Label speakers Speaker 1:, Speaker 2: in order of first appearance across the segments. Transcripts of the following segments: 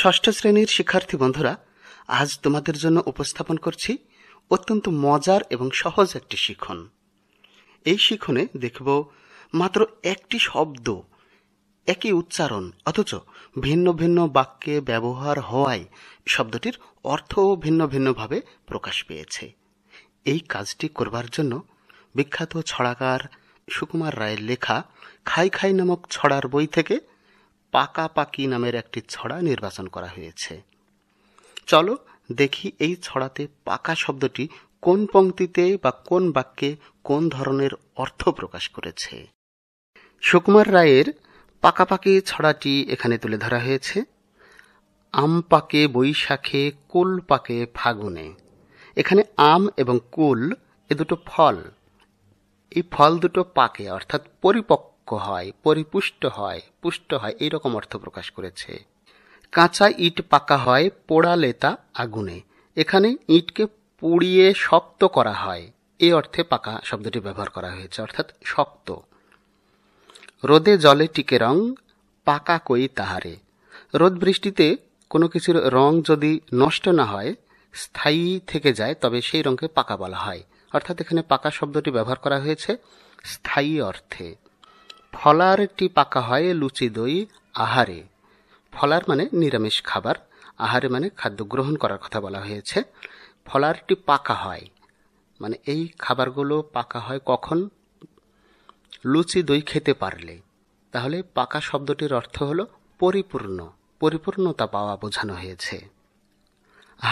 Speaker 1: ষষ্ঠ শ্রেণীর শিক্ষার্থী বন্ধুরা আজ তোমাদের জন্য উপস্থাপন করছি অত্যন্ত মজার এবং সহজ একটি শিখন এই শিখনে দেখব মাত্র একটি শব্দ একই উচ্চারণ অথচ ভিন্ন ভিন্ন বাক্যে ব্যবহার হওয়ায় শব্দটির অর্থ ভিন্ন ভিন্নভাবে প্রকাশ পেয়েছে এই কাজটি করবার জন্য বিখ্যাত ছড়াকার সুকুমার রায়ের লেখা খাই খাই নামক ছড়ার বই থেকে পাকাপাকি নামের একটি ছড়া নির্বাচন করা হয়েছে চলো দেখি এই ছড়াতে পাকা শব্দটি কোন পংক্তিতে বা কোন বাক্যে কোন ধরনের অর্থ প্রকাশ করেছে সুকুমার রায়ের পাকাপাকি ছড়াটি এখানে তুলে ধরা হয়েছে আম পাকে বৈশাখে কুল পাকে ফাগুনে এখানে আম এবং কুল এ দুটো ফল এই ফল দুটো পাকে অর্থাৎ পরিপক্ক পরিপক্ক হয় পরিপুষ্ট হয় পুষ্ট হয় এইরকম অর্থ প্রকাশ করেছে কাঁচা ইট পাকা হয় পোড়া লেতা আগুনে এখানে ইটকে পুড়িয়ে শক্ত করা হয় এ অর্থে পাকা শব্দটি ব্যবহার করা হয়েছে অর্থাৎ শক্ত রোদে জলে টিকে রং পাকা কই তাহারে রোদ বৃষ্টিতে কোনো কিছুর রং যদি নষ্ট না হয় স্থায়ী থেকে যায় তবে সেই রঙকে পাকা বলা হয় অর্থাৎ এখানে পাকা শব্দটি ব্যবহার করা হয়েছে স্থায়ী অর্থে ফলার একটি পাকা হয় লুচি দই আহারে ফলার মানে নিরামিষ খাবার আহারে মানে খাদ্য গ্রহণ করার কথা বলা হয়েছে ফলারটি পাকা হয় মানে এই খাবারগুলো পাকা হয় কখন লুচি দই খেতে পারলে তাহলে পাকা শব্দটির অর্থ হলো পরিপূর্ণ পরিপূর্ণতা পাওয়া বোঝানো হয়েছে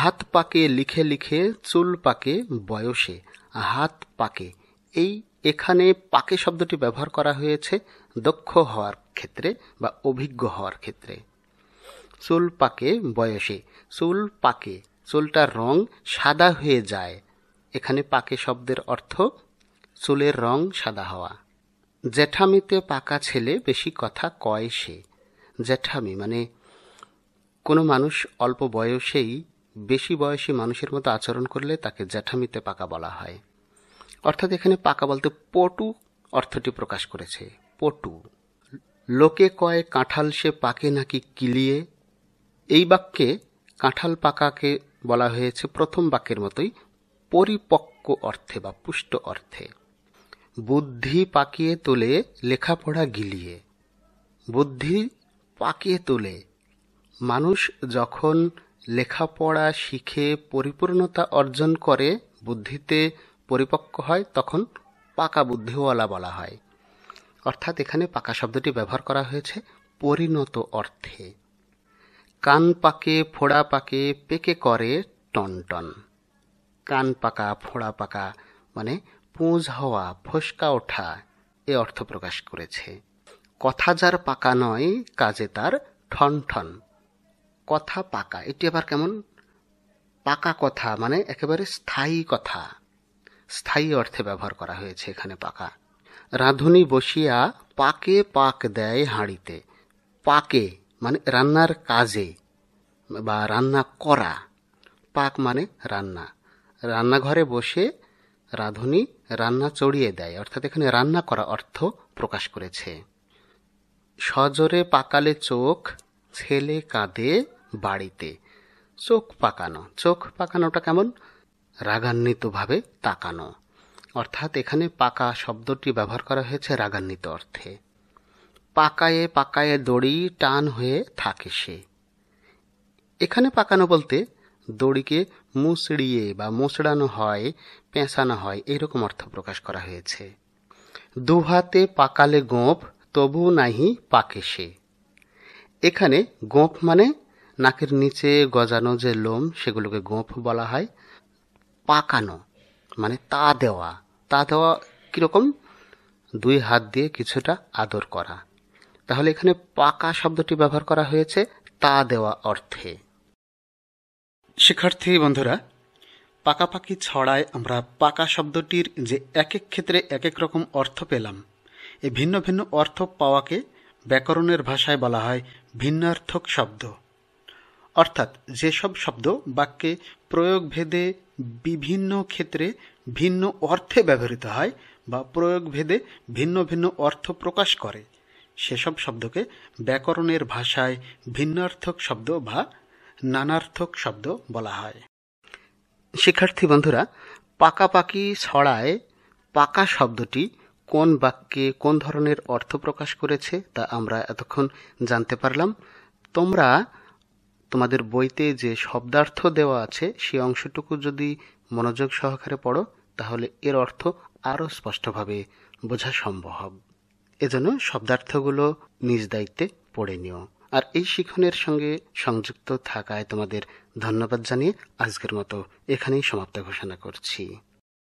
Speaker 1: হাত পাকে লিখে লিখে চুল পাকে বয়সে হাত পাকে এই এখানে পাকে শব্দটি ব্যবহার করা হয়েছে দক্ষ হওয়ার ক্ষেত্রে বা অভিজ্ঞ হওয়ার ক্ষেত্রে চুল পাকে বয়সে চুল পাকে চুলটার রং সাদা হয়ে যায় এখানে পাকে শব্দের অর্থ চুলের রং সাদা হওয়া জ্যাঠামিতে পাকা ছেলে বেশি কথা কয় সে জ্যাঠামি মানে কোনো মানুষ অল্প বয়সেই বেশি বয়সী মানুষের মতো আচরণ করলে তাকে জ্যাঠামিতে পাকা বলা হয় অর্থাৎ এখানে পাকা বলতে পটু অর্থটি প্রকাশ করেছে পটু লোকে কয় কাঁঠাল সে পাকে নাকি কিলিয়ে এই বাক্যে কাঁঠাল পাকাকে বলা হয়েছে প্রথম বাক্যের মতোই পরিপক্ক অর্থে বা পুষ্ট অর্থে বুদ্ধি পাকিয়ে তোলে লেখাপড়া গিলিয়ে বুদ্ধি পাকিয়ে তোলে মানুষ যখন লেখাপড়া শিখে পরিপূর্ণতা অর্জন করে বুদ্ধিতে পরিপক্ক হয় তখন পাকা বুদ্ধিওয়ালা বলা হয় অর্থাৎ এখানে পাকা শব্দটি ব্যবহার করা হয়েছে পরিণত অর্থে কান পাকে ফোড়া পাকে পেকে করে টনটন কান পাকা ফোড়া পাকা মানে পুঁজ হওয়া ফসকা ওঠা এ অর্থ প্রকাশ করেছে কথা যার পাকা নয় কাজে তার ঠন ঠন কথা পাকা এটি আবার কেমন পাকা কথা মানে একেবারে স্থায়ী কথা স্থায়ী অর্থে ব্যবহার করা হয়েছে এখানে পাকা রাঁধুনি বসিয়া পাকে পাক দেয় হাঁড়িতে পাকে মানে রান্নার কাজে বা রান্না করা পাক মানে রান্না রান্নাঘরে বসে রাঁধুনি রান্না চড়িয়ে দেয় অর্থাৎ এখানে রান্না করা অর্থ প্রকাশ করেছে সজরে পাকালে চোখ ছেলে কাঁদে বাড়িতে চোখ পাকানো চোখ পাকানোটা কেমন রাগান্বিতভাবে তাকানো অর্থাৎ এখানে পাকা শব্দটি ব্যবহার করা হয়েছে রাগান্বিত অর্থে পাকায়ে পাকায়ে দড়ি টান হয়ে থাকে সে এখানে পাকানো বলতে দড়িকে মুসড়িয়ে বা মুসড়ানো হয় পেঁচানো হয় এরকম অর্থ প্রকাশ করা হয়েছে দুহাতে পাকালে গোঁপ তবু নাহি পাকে সে এখানে গোঁপ মানে নাকের নিচে গজানো যে লোম সেগুলোকে গোঁপ বলা হয় পাকানো মানে তা দেওয়া তা দেওয়া কীরকম দুই হাত দিয়ে কিছুটা আদর করা তাহলে এখানে পাকা শব্দটি ব্যবহার করা হয়েছে তা দেওয়া অর্থে শিক্ষার্থী বন্ধুরা পাকাপাকি ছড়ায় আমরা পাকা শব্দটির যে এক এক ক্ষেত্রে এক এক রকম অর্থ পেলাম এই ভিন্ন ভিন্ন অর্থ পাওয়াকে ব্যাকরণের ভাষায় বলা হয় ভিন্নার্থক শব্দ অর্থাৎ যেসব শব্দ বাক্যে প্রয়োগ ভেদে বিভিন্ন ক্ষেত্রে ভিন্ন অর্থে ব্যবহৃত হয় বা প্রয়োগভেদে ভিন্ন ভিন্ন অর্থ প্রকাশ করে সেসব শব্দকে ব্যাকরণের ভাষায় ভিন্নার্থক শব্দ বা নানার্থক শব্দ বলা হয় শিক্ষার্থী বন্ধুরা পাকাপাকি ছড়ায় পাকা শব্দটি কোন বাক্যে কোন ধরনের অর্থ প্রকাশ করেছে তা আমরা এতক্ষণ জানতে পারলাম তোমরা তোমাদের বইতে যে শব্দার্থ দেওয়া আছে সেই অংশটুকু যদি মনোযোগ সহকারে পড়ো তাহলে এর অর্থ আরও স্পষ্টভাবে বোঝা সম্ভব এজন্য শব্দার্থগুলো নিজ দায়িত্বে পড়ে নিও আর এই শিখনের সঙ্গে সংযুক্ত থাকায় তোমাদের ধন্যবাদ জানিয়ে আজকের মতো এখানেই সমাপ্ত ঘোষণা করছি